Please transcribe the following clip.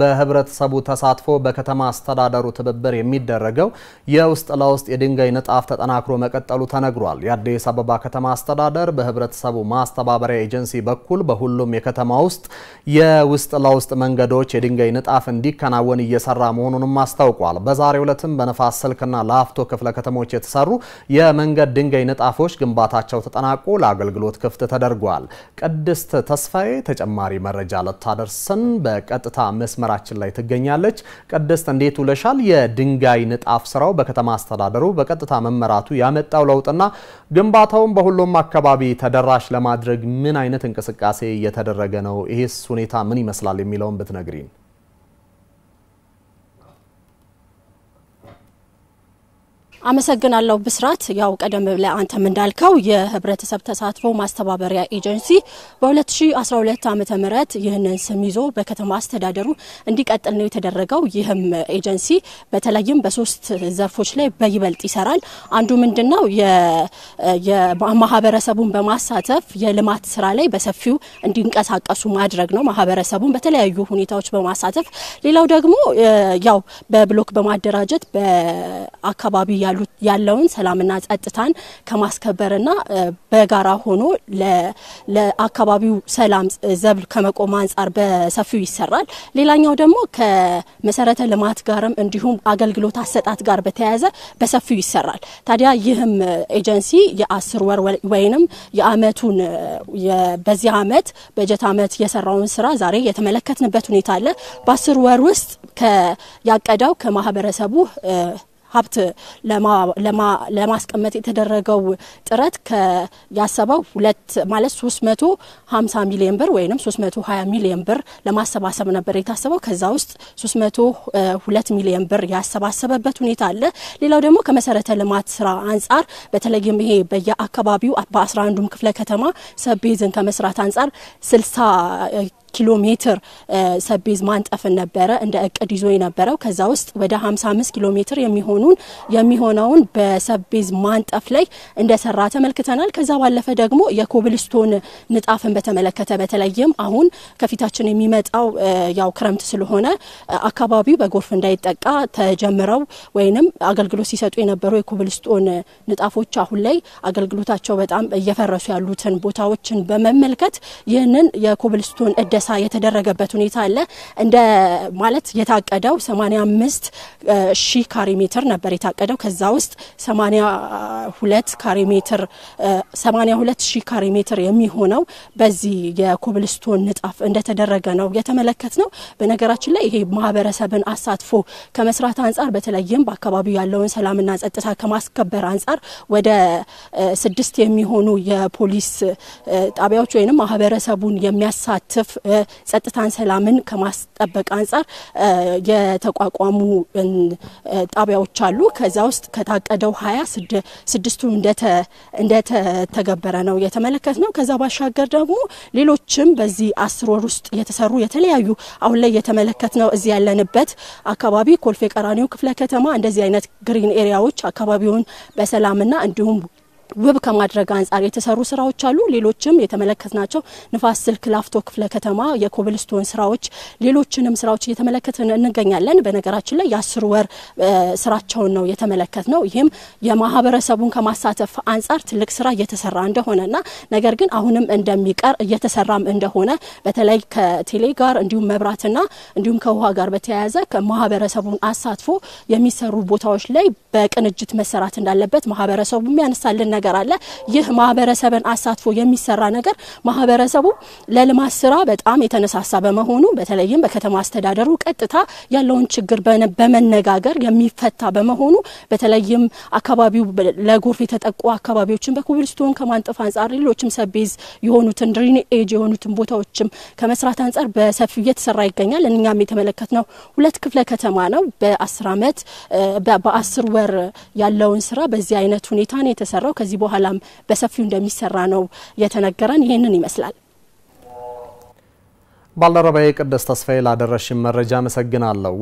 በህብረተሰቡ ተሳትፎ በከተማ አስተዳደሩ ትብብር የሚደረገው የውስጥ ለውስጥ የድንጋይ ንጣፍ ተጠናክሮ መቀጠሉ ተነግሯል። የአዲስ አበባ ከተማ አስተዳደር በህብረተሰቡ ማስተባበሪያ ኤጀንሲ በኩል በሁሉም የከተማ ውስጥ የውስጥ ለውስጥ መንገዶች የድንጋይ ንጣፍ እንዲከናወን እየሰራ መሆኑንም አስታውቋል። በዛሬው ዕለትም በነፋስ ስልክና ላፍቶ ክፍለ ከተሞች የተሰሩ የመንገድ ድንጋይ ንጣፎች ግንባታቸው ተጠናቆ ለአገልግሎት ክፍት ተደርጓል። ቅድስት ተስፋዬ ተጨማሪ መረጃ ልታደርሰን በቀጥታ መስመር መስመራችን ላይ ትገኛለች። ቅድስት እንዴት ውለሻል? የድንጋይ ንጣፍ ስራው በከተማ አስተዳደሩ በቀጥታ መመራቱ ያመጣው ለውጥና ግንባታውን በሁሉም አካባቢ ተደራሽ ለማድረግ ምን አይነት እንቅስቃሴ እየተደረገ ነው? ይሄስ ሁኔታ ምን ይመስላል የሚለውን ብትነግሪን። አመሰግናለሁ ብስራት። ያው ቀደም ብለህ አንተም እንዳልከው የህብረተሰብ ተሳትፎ ማስተባበሪያ ኤጀንሲ በ2012 ዓ ም ይህንን ስም ይዞ በከተማ አስተዳደሩ እንዲቀጥል ነው የተደረገው። ይህም ኤጀንሲ በተለይም በሶስት ዘርፎች ላይ በይበልጥ ይሰራል። አንዱ ምንድን ነው ማህበረሰቡን በማሳተፍ የልማት ስራ ላይ በሰፊው እንዲንቀሳቀሱ ማድረግ ነው፣ ማህበረሰቡን በተለያዩ ሁኔታዎች በማሳተፍ ሌላው ደግሞ ያው በብሎክ በማደራጀት በአካባቢ ያሉት ያለውን ሰላምና ጸጥታን ከማስከበርና በጋራ ሆኖ ለአካባቢው ሰላም ዘብ ከመቆም አንጻር በሰፊው ይሰራል። ሌላኛው ደግሞ ከመሰረተ ልማት ጋርም እንዲሁም አገልግሎት አሰጣት ጋር በተያያዘ በሰፊው ይሰራል። ታዲያ ይህም ኤጀንሲ የአስር ወር ወይንም የአመቱን በዚህ አመት በጀት አመት የሰራውን ስራ ዛሬ የተመለከትንበት ሁኔታ አለ። በአስር ወር ውስጥ ያቀደው ከማህበረሰቡ ሀብት ለማስቀመጥ የተደረገው ጥረት ያሰበው ሁለት ማለት 350 ሚሊዮን ብር ወይም 320 ሚሊዮን ብር ለማሰባሰብ ነበር የታሰበው። ከዛ ውስጥ 302 ሚሊዮን ብር ያሰባሰበበት ሁኔታ አለ። ሌላው ደግሞ ከመሰረተ ልማት ስራ አንጻር በተለይም ይሄ በየአካባቢው በ11ዱም ክፍለ ከተማ ሰቤዝን ከመስራት አንጻር 60 ኪሎ ሜትር ሰቤዝ ማንጠፍን ነበረ እንደ እቅድ ይዞ የነበረው። ከዛ ውስጥ ወደ 55 ኪሎ ሜትር የሚሆኑን የሚሆነውን በሰቤዝ ማንጠፍ ላይ እንደሰራ ተመልክተናል። ከዛ ባለፈ ደግሞ የኮብልስቶን ንጣፍን በተመለከተ በተለይም አሁን ከፊታችን የሚመጣው ያው ክረምት ስለሆነ አካባቢው በጎርፍ እንዳይጠቃ ተጀምረው ወይንም አገልግሎት ሲሰጡ የነበሩ የኮብልስቶን ንጣፎች አሁን ላይ አገልግሎታቸው በጣም እየፈረሱ ያሉትን ቦታዎችን በመመልከት ይህንን የኮብልስቶን እደ ቅነሳ የተደረገበት ሁኔታ አለ። እንደ ማለት የታቀደው 85 ሺህ ካሬ ሜትር ነበር የታቀደው። ከዛ ውስጥ 82 ካሬ ሜትር 82 ሺህ ካሬ ሜትር የሚሆነው በዚህ የኮብልስቶን ንጣፍ እንደተደረገ ነው የተመለከት ነው። በነገራችን ላይ ይሄ ማህበረሰብን አሳትፎ ከመስራት አንጻር በተለይም በአካባቢው ያለውን ሰላምና ጸጥታ ከማስከበር አንጻር ወደ ስድስት የሚሆኑ የፖሊስ ጣቢያዎች ወይም ማህበረሰቡን የሚያሳትፍ ጸጥታን፣ ሰላምን ከማስጠበቅ አንጻር የተቋቋሙ ጣቢያዎች አሉ። ከዛ ውስጥ ከታቀደው ሀያ ስድስቱ እንደተተገበረ ነው የተመለከት ነው። ከዛ ባሻገር ደግሞ ሌሎችም በዚህ አስር ወር ውስጥ የተሰሩ የተለያዩ አሁን ላይ የተመለከት ነው እዚህ ያለንበት አካባቢ ኮልፌ ቀራኒዮ ክፍለ ከተማ እንደዚህ አይነት ግሪን ኤሪያዎች አካባቢውን በሰላምና እንዲሁም ውብ ከማድረግ አንጻር የተሰሩ ስራዎች አሉ። ሌሎችም የተመለከትናቸው ንፋስ ስልክ ላፍቶ ክፍለ ከተማ የኮብልስቶን ስራዎች፣ ሌሎችንም ስራዎች እየተመለከትን እንገኛለን። በነገራችን ላይ የአስር ወር ስራቸውን ነው የተመለከት ነው። ይህም የማህበረሰቡን ከማሳተፍ አንጻር ትልቅ ስራ እየተሰራ እንደሆነና ነገር ግን አሁንም እንደሚቀር እየተሰራም እንደሆነ በተለይ ከቴሌ ጋር እንዲሁም መብራትና እንዲሁም ከውሃ ጋር በተያያዘ ማህበረሰቡን አሳትፎ የሚሰሩ ቦታዎች ላይ በቅንጅት መሰራት እንዳለበት ማህበረሰቡ ያነሳልን ነገር ነገር አለ። ይህ ማህበረሰብን አሳትፎ የሚሰራ ነገር ማህበረሰቡ ለልማት ስራ በጣም የተነሳሳ በመሆኑ በተለይም በከተማ አስተዳደሩ ቀጥታ ያለውን ችግር በመነጋገር የሚፈታ በመሆኑ በተለይም አካባቢው ለጎርፍ የተጠቁ አካባቢዎችን በኮብልስቶን ከማንጠፍ አንጻር ሌሎችም ሰቤዝ የሆኑትን ድሪን ኤጅ የሆኑትን ቦታዎችም ከመስራት አንጻር በሰፊው እየተሰራ ይገኛል። እኛም የተመለከትነው ሁለት ክፍለ ከተማ ነው። በአስር አመት በአስር ወር ያለውን ስራ በዚህ አይነት ሁኔታ ነው የተሰራው። ከዚህ ከዚህ በኋላም በሰፊው እንደሚሰራ ነው የተነገረን። ይህንን ይመስላል። ባልደረባዬ ቅድስት ተስፋዬ ላደረሽን መረጃ አመሰግናለሁ።